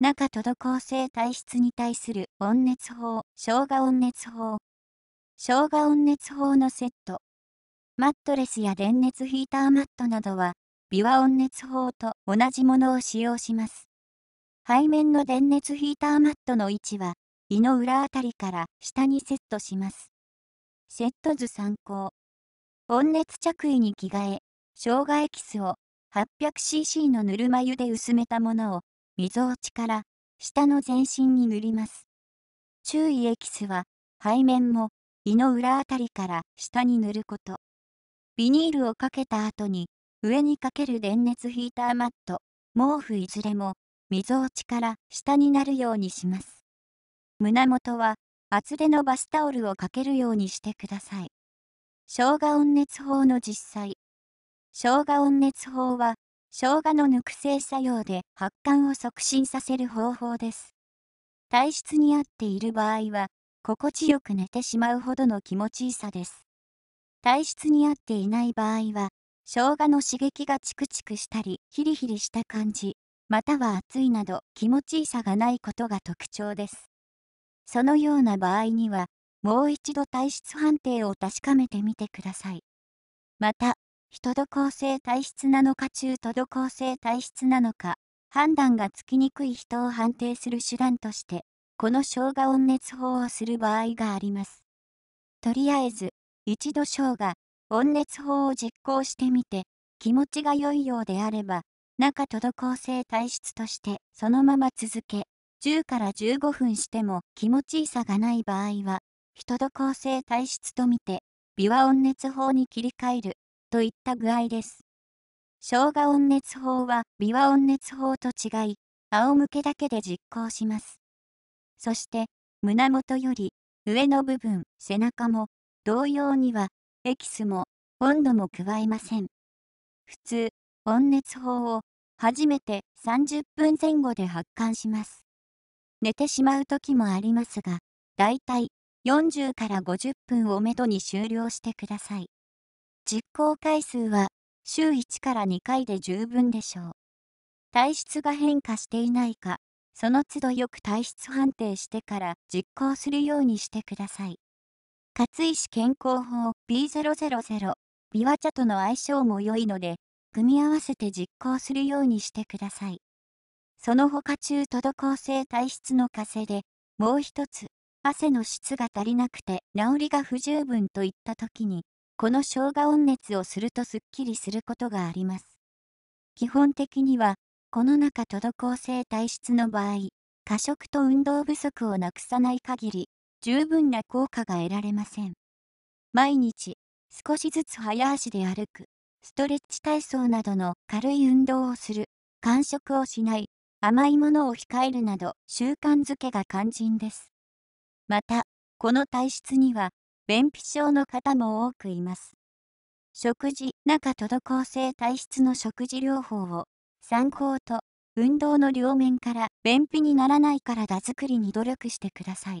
中等構成体質に対する温熱法、生姜温熱法。生姜温熱法のセット。マットレスや電熱ヒーターマットなどは、ビワ温熱法と同じものを使用します。背面の電熱ヒーターマットの位置は、胃の裏あたりから下にセットします。セット図参考。温熱着衣に着替え、生姜エキスを 800cc のぬるま湯で薄めたものを溝落ちから下の全身に塗ります。注意エキスは背面も胃の裏あたりから下に塗ること。ビニールをかけた後に上にかける電熱ヒーターマット、毛布いずれも溝落ちから下になるようにします。胸元は厚手のバスタオルをかけるようにしてください。生姜温熱法の実際。生姜温熱法は生姜の抜性作用で発汗を促進させる方法です。体質に合っている場合は、心地よく寝てしまうほどの気持ちいいさです。体質に合っていない場合は、生姜の刺激がチクチクしたり、ヒリヒリした感じ、または暑いなど気持ちいいさがないことが特徴です。そのような場合には、もう一度体質判定を確かめてみてください。また、人と構成体質なのか中都度構成体質なのか、判断がつきにくい人を判定する手段として、この生姜温熱法をする場合があります。とりあえず、一度生姜、温熱法を実行してみて、気持ちが良いようであれば、中と度構成体質としてそのまま続け、10から15分しても気持ちいさがない場合は、人と構成体質とみて、美和温熱法に切り替える。といった具合です。生姜温熱法は琵琶温熱法と違い、仰向けだけで実行します。そして、胸元より上の部分、背中も同様にはエキスも温度も加えません。普通、温熱法を初めて30分前後で発汗します。寝てしまう時もありますが、だいたい40から50分をめどに終了してください。実行回数は週1から2回で十分でしょう。体質が変化していないか、その都度よく体質判定してから実行するようにしてください。勝石健康法 B000 ビワ茶との相性も良いので、組み合わせて実行するようにしてください。その他中途度構性体質の過性で、もう一つ、汗の質が足りなくて治りが不十分といった時に、この生姜温熱をするとすっきりすることがあります。基本的には、この中滞性体質の場合、過食と運動不足をなくさない限り、十分な効果が得られません。毎日、少しずつ早足で歩く、ストレッチ体操などの軽い運動をする、間食をしない、甘いものを控えるなど習慣づけが肝心です。また、この体質には便秘症の方も多くいます。食事、中滞性体質の食事療法を参考と運動の両面から便秘にならない体づくりに努力してください。